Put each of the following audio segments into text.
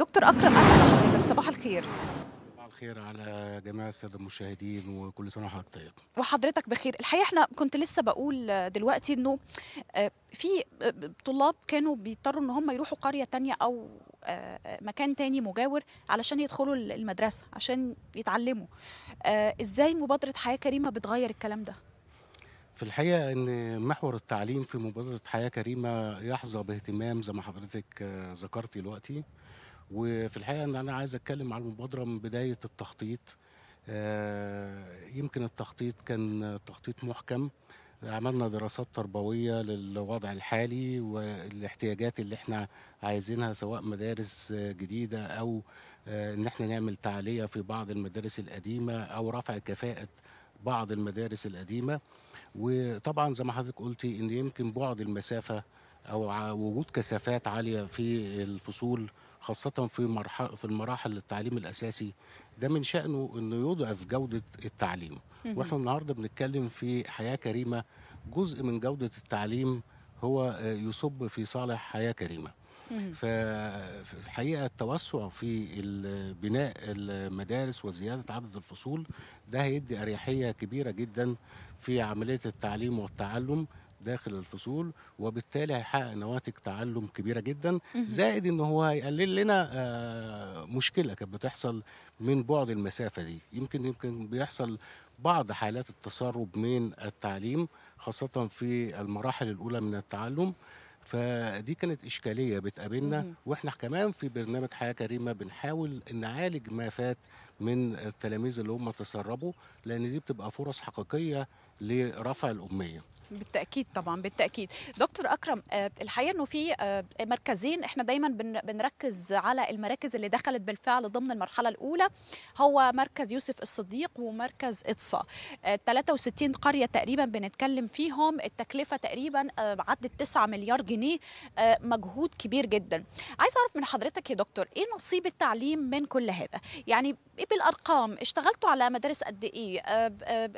دكتور اكرم اهلا بحضرتك صباح الخير الخير على جميع الساده المشاهدين وكل سنه وحضرتك طيب وحضرتك بخير الحقيقه احنا كنت لسه بقول دلوقتي انه آه، في آه، طلاب كانوا بيضطروا ان هم يروحوا قريه تانية او آه، مكان تاني مجاور علشان يدخلوا المدرسه عشان يتعلموا ازاي مبادره حياه كريمه بتغير الكلام ده في الحقيقة أن محور التعليم في مبادرة حياة كريمة يحظى باهتمام زي ما حضرتك ذكرتي دلوقتي وفي الحقيقه ان انا عايز اتكلم على المبادره من بدايه التخطيط آه، يمكن التخطيط كان تخطيط محكم عملنا دراسات تربوية للوضع الحالي والاحتياجات اللي احنا عايزينها سواء مدارس جديدة أو آه، إن احنا نعمل تعالية في بعض المدارس القديمة أو رفع كفاءة بعض المدارس القديمة وطبعا زي ما حضرتك قلتي إن يمكن بعد المسافة أو وجود كثافات عالية في الفصول خاصة في مرحلة في المراحل التعليم الأساسي ده من شأنه إنه يضعف جودة التعليم وإحنا النهاردة بنتكلم في حياة كريمة جزء من جودة التعليم هو آه، يصب في صالح حياة كريمة فالحقيقة التوسع في بناء المدارس وزياده عدد الفصول ده هيدي اريحيه كبيره جدا في عمليه التعليم والتعلم داخل الفصول وبالتالي هيحقق نواتج تعلم كبيره جدا زائد ان هو هيقلل لنا آه، مشكله كانت بتحصل من بعد المسافه دي يمكن يمكن بيحصل بعض حالات التسرب من التعليم خاصه في المراحل الاولى من التعلم فدي كانت اشكاليه بتقابلنا واحنا كمان في برنامج حياه كريمه بنحاول نعالج ما فات من التلاميذ اللي هم تسربوا لان دي بتبقى فرص حقيقيه لرفع الاميه بالتاكيد طبعا بالتاكيد دكتور اكرم آه، الحقيقه انه في آه، مركزين احنا دايما بنركز على المراكز اللي دخلت بالفعل ضمن المرحله الاولى هو مركز يوسف الصديق ومركز آه، اتصا 63 قريه تقريبا بنتكلم فيهم التكلفه تقريبا عدت 9 مليار جنيه مجهود كبير جدا عايز اعرف من حضرتك يا دكتور ايه نصيب التعليم من كل هذا يعني ايه بالارقام اشتغلتوا على مدارس قد ايه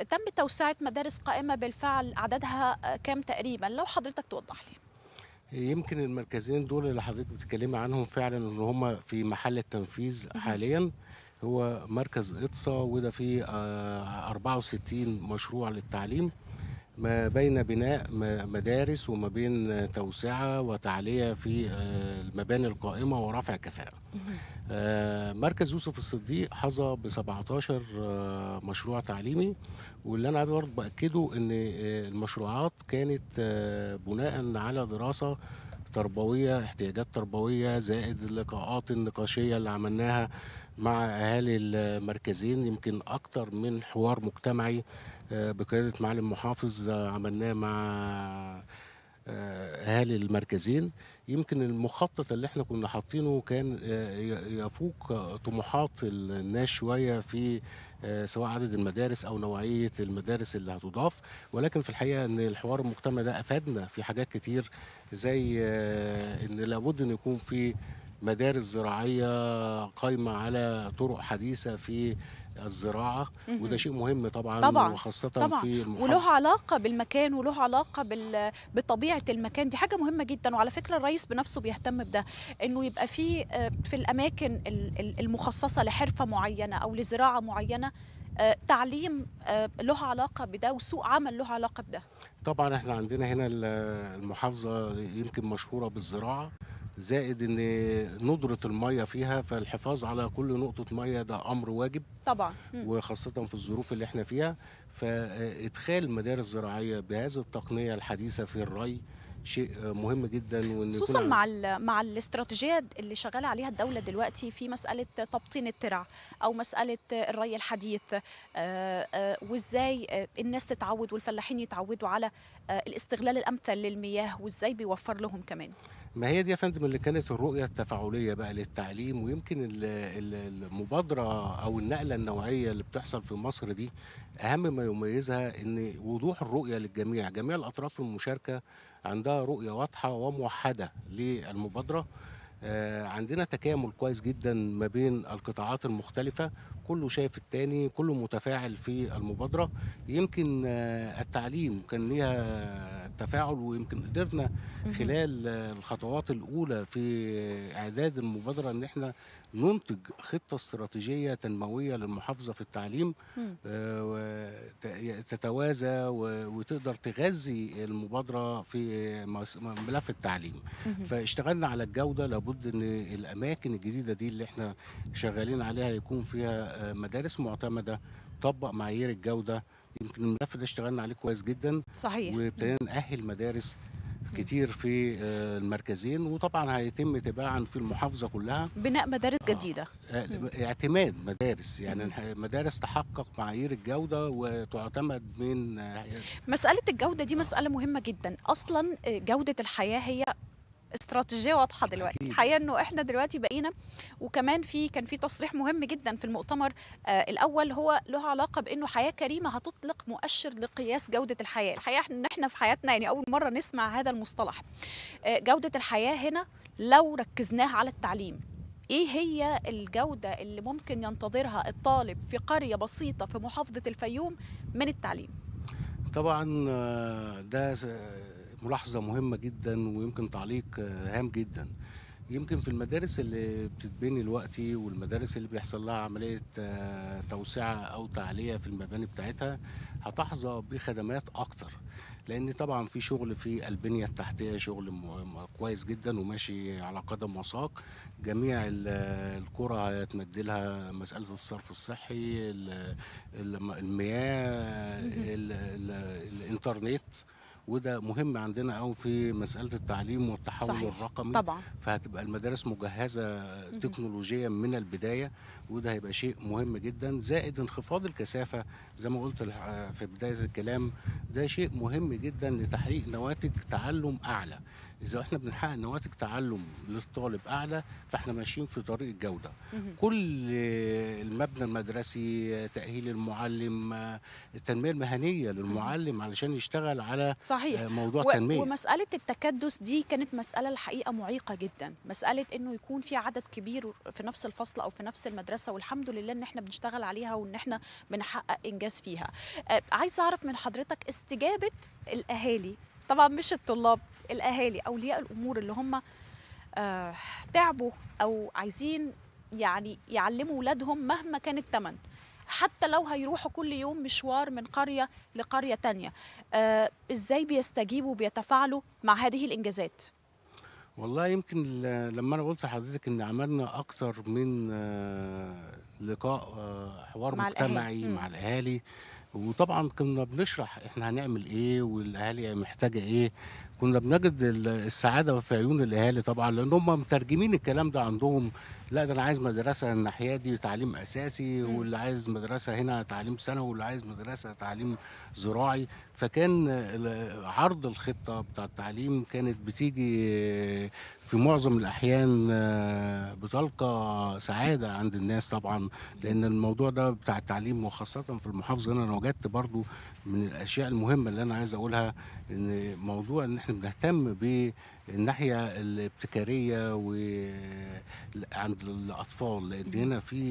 تم توسعه مدارس مدارس قائمه بالفعل عددها آه، كام تقريبا لو حضرتك توضح لي يمكن المركزين دول اللي حضرتك بتتكلمي عنهم فعلا ان هم في محل التنفيذ حاليا هو مركز اتصا وده فيه 64 آه، مشروع للتعليم ما بين بناء مدارس وما بين توسعة وتعلية في آه، المباني القائمة ورفع كفاءة آه، مركز يوسف الصديق حظى ب 17 آه، مشروع تعليمي واللي أنا برضه بأكده أن المشروعات كانت بناء على دراسة تربوية احتياجات تربوية زائد اللقاءات النقاشية اللي عملناها مع اهالي المركزين يمكن اكتر من حوار مجتمعي آه، بقياده معالي المحافظ آه، عملناه مع آه، اهالي المركزين يمكن المخطط اللي احنا كنا حاطينه كان يفوق طموحات الناس شويه في سواء عدد المدارس او نوعيه المدارس اللي هتضاف ولكن في الحقيقه ان الحوار المجتمعي ده افادنا في حاجات كتير زي ان لابد ان يكون في مدارس زراعيه قايمه على طرق حديثه في الزراعه وده شيء مهم طبعا, طبعا. وخاصه طبعا. في المحافظة. وله علاقه بالمكان وله علاقه بال... بطبيعه المكان دي حاجه مهمه جدا وعلى فكره الرئيس بنفسه بيهتم بده انه يبقى في آه، في الاماكن المخصصه لحرفه معينه او لزراعه معينه آه، تعليم آه، له علاقه بده وسوق عمل له علاقه بده طبعا احنا عندنا هنا المحافظه يمكن مشهوره بالزراعه زائد ان ندره الميه فيها فالحفاظ على كل نقطه ميه ده امر واجب طبعا وخاصه في الظروف اللي احنا فيها فادخال مدارس زراعيه بهذه التقنيه الحديثه في الري شيء مهم جدا وان خصوصا مع مع الاستراتيجيات اللي شغاله عليها الدوله دلوقتي في مساله تبطين الترع او مساله الري الحديث آه، آه، وازاي الناس تتعود والفلاحين يتعودوا على آه، الاستغلال الامثل للمياه وازاي بيوفر لهم كمان ما هي دي يا فندم اللي كانت الرؤيه التفاعليه بقى للتعليم ويمكن المبادره او النقله النوعيه اللي بتحصل في مصر دي اهم ما يميزها ان وضوح الرؤيه للجميع جميع الاطراف المشاركه عندها رؤية واضحة وموحدة للمبادرة آه، عندنا تكامل كويس جدا ما بين القطاعات المختلفة كله شايف التاني كله متفاعل في المبادرة يمكن آه، التعليم كان ليها تفاعل ويمكن قدرنا خلال الخطوات الأولى في إعداد المبادرة إن إحنا ننتج خطة استراتيجية تنموية للمحافظة في التعليم آه، تتوازى وتقدر تغذي المبادرة في ملف التعليم فاشتغلنا على الجودة لابد أن الأماكن الجديدة دي اللي احنا شغالين عليها يكون فيها آه، مدارس معتمدة تطبق معايير الجودة يمكن الملف ده اشتغلنا عليه كويس جدا صحيح وابتدينا نأهل مدارس كتير في آه، المركزين وطبعا هيتم تباعا في المحافظه كلها بناء مدارس آه، جديده آه، اعتماد مدارس يعني مدارس تحقق معايير الجوده وتعتمد من مساله الجوده دي مساله مهمه جدا اصلا جوده الحياه هي استراتيجيه واضحه دلوقتي الحقيقه انه احنا دلوقتي بقينا وكمان في كان في تصريح مهم جدا في المؤتمر آه الاول هو له علاقه بانه حياه كريمه هتطلق مؤشر لقياس جوده الحياه الحقيقه ان احنا في حياتنا يعني اول مره نسمع هذا المصطلح آه جوده الحياه هنا لو ركزناها على التعليم ايه هي الجوده اللي ممكن ينتظرها الطالب في قريه بسيطه في محافظه الفيوم من التعليم طبعا آه، ده ملاحظه مهمه جدا ويمكن تعليق آه، هام جدا يمكن في المدارس اللي بتتبني دلوقتي والمدارس اللي بيحصل لها عمليه آه، توسعه او تعليه في المباني بتاعتها هتحظى بخدمات اكتر لان طبعا في شغل في البنيه التحتيه شغل كويس جدا وماشي على قدم وساق جميع الكره هيتمد لها مساله الصرف الصحي المياه الانترنت وده مهم عندنا قوي في مساله التعليم والتحول صحيح. الرقمي طبعا فهتبقى المدارس مجهزه تكنولوجيا من البدايه وده هيبقى شيء مهم جدا زائد انخفاض الكثافه زي ما قلت في بدايه الكلام ده شيء مهم جدا لتحقيق نواتج تعلم اعلى اذا احنا بنحقق نواتج تعلم للطالب اعلى فاحنا ماشيين في طريق الجوده كل المبنى المدرسي تاهيل المعلم التنميه المهنيه للمعلم علشان يشتغل على صحيح. آه، موضوع و... تنميه ومساله التكدس دي كانت مساله الحقيقه معيقه جدا مساله انه يكون في عدد كبير في نفس الفصل او في نفس المدرسه والحمد لله ان احنا بنشتغل عليها وان احنا بنحقق انجاز فيها آه، عايز اعرف من حضرتك استجابه الاهالي طبعا مش الطلاب الاهالي اولياء الامور اللي هم آه، تعبوا او عايزين يعني يعلموا ولادهم مهما كان الثمن حتى لو هيروحوا كل يوم مشوار من قرية لقرية تانية آه، إزاي بيستجيبوا وبيتفاعلوا مع هذه الإنجازات؟ والله يمكن لما أنا قلت لحضرتك إن عملنا اكثر من آه، لقاء حوار مع مجتمعي الأهالي. مع الأهالي وطبعا كنا بنشرح احنا هنعمل ايه والاهالي محتاجه ايه كنا بنجد السعاده في عيون الاهالي طبعا لان هم مترجمين الكلام ده عندهم لا ده انا عايز مدرسه الناحيه دي تعليم اساسي واللي عايز مدرسه هنا تعليم ثانوي واللي عايز مدرسه تعليم زراعي فكان عرض الخطه بتاع التعليم كانت بتيجي في معظم الاحيان آه، بتلقى سعاده عند الناس طبعا لان الموضوع ده بتاع التعليم وخاصه في المحافظه هنا انا وجدت برضو من الاشياء المهمه اللي انا عايز اقولها ان موضوع ان احنا بنهتم بالناحيه الابتكاريه و عند الاطفال لان هنا في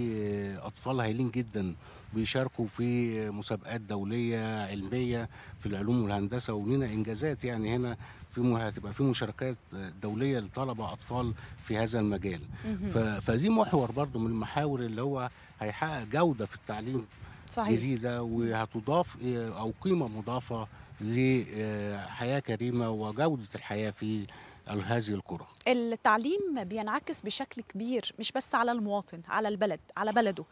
اطفال هايلين جدا بيشاركوا في مسابقات دوليه علميه في العلوم والهندسه ولينا انجازات يعني هنا في هتبقى في مشاركات دوليه لطلبه اطفال في هذا المجال فدي محور برضو من المحاور اللي هو هيحقق جوده في التعليم صحيح. جديده وهتضاف إيه او قيمه مضافه لحياه كريمه وجوده الحياه في هذه القرى التعليم بينعكس بشكل كبير مش بس على المواطن على البلد على بلده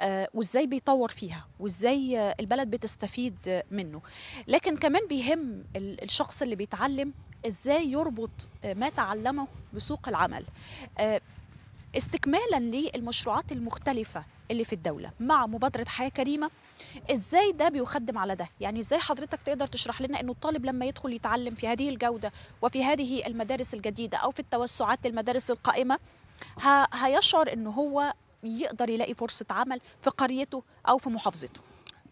آه، وازاي بيطور فيها وازاي البلد بتستفيد منه لكن كمان بيهم الشخص اللي بيتعلم ازاي يربط ما تعلمه بسوق العمل آه، استكمالا للمشروعات المختلفة اللي في الدولة مع مبادرة حياة كريمة ازاي ده بيخدم على ده يعني ازاي حضرتك تقدر تشرح لنا انه الطالب لما يدخل يتعلم في هذه الجودة وفي هذه المدارس الجديدة او في التوسعات للمدارس القائمة هيشعر انه هو يقدر يلاقي فرصة عمل في قريته او في محافظته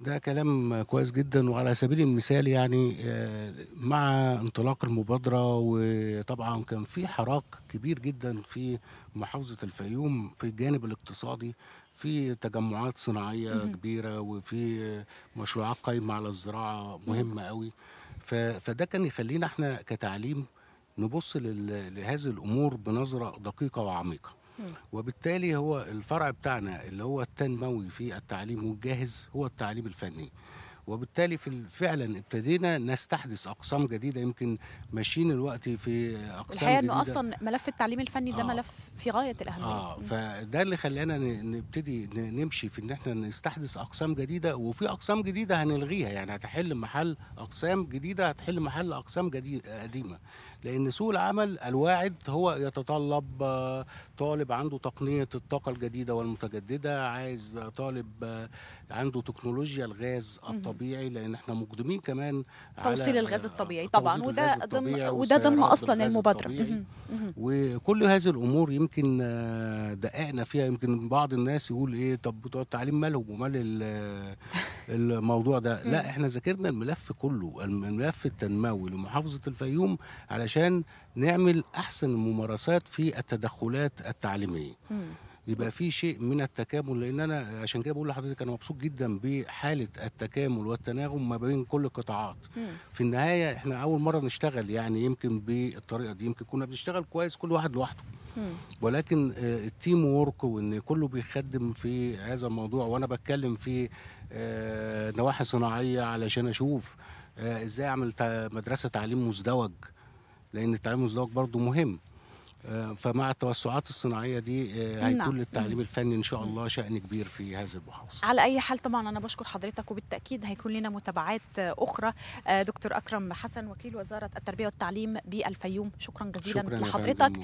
ده كلام كويس جدا وعلى سبيل المثال يعني آه، مع انطلاق المبادرة وطبعا كان في حراك كبير جدا في محافظة الفيوم في الجانب الاقتصادي في تجمعات صناعية كبيرة وفي مشروعات قايمة على الزراعة مهمة قوي فده كان يخلينا احنا كتعليم نبص لهذه الأمور بنظرة دقيقة وعميقة وبالتالي هو الفرع بتاعنا اللي هو التنموي في التعليم والجاهز هو التعليم الفني وبالتالي في فعلا ابتدينا نستحدث اقسام جديده يمكن ماشيين الوقت في اقسام الحقيقه انه اصلا ملف التعليم الفني ده آه ملف في غايه الاهميه اه فده اللي خلانا نبتدي نمشي في ان احنا نستحدث اقسام جديده وفي اقسام جديده هنلغيها يعني هتحل محل اقسام جديده هتحل محل اقسام جديده قديمه لان سوق العمل الواعد هو يتطلب آه، طالب عنده تقنيه الطاقه الجديده والمتجدده عايز طالب آه، عنده تكنولوجيا الغاز الطبيعي لان احنا مقدمين كمان توصيل الغاز الطبيعي آه، طبعا وده ضمن وده ضمن اصلا المبادره وكل هذه الامور يمكن دققنا فيها يمكن بعض الناس يقول ايه طب بتوع التعليم مالهم ومال الموضوع ده لا احنا ذاكرنا الملف كله الملف التنموي لمحافظه الفيوم على عشان نعمل احسن الممارسات في التدخلات التعليميه مم. يبقى في شيء من التكامل لان انا عشان كده بقول لحضرتك انا مبسوط جدا بحاله التكامل والتناغم ما بين كل القطاعات في النهايه احنا اول مره نشتغل يعني يمكن بالطريقه دي يمكن كنا بنشتغل كويس كل واحد لوحده ولكن آه، التيم وورك وان كله بيخدم في هذا الموضوع وانا بتكلم في آه، نواحي صناعيه علشان اشوف آه، ازاي اعمل مدرسه تعليم مزدوج لان التعليم المزدوج برضه مهم آه، فمع التوسعات الصناعيه دي آه، هيكون للتعليم نعم. الفني ان شاء الله شان كبير في هذه المحافظه. على اي حال طبعا انا بشكر حضرتك وبالتاكيد هيكون لنا متابعات آه، اخرى دكتور اكرم حسن وكيل وزاره التربيه والتعليم بالفيوم شكرا جزيلا شكرا لحضرتك.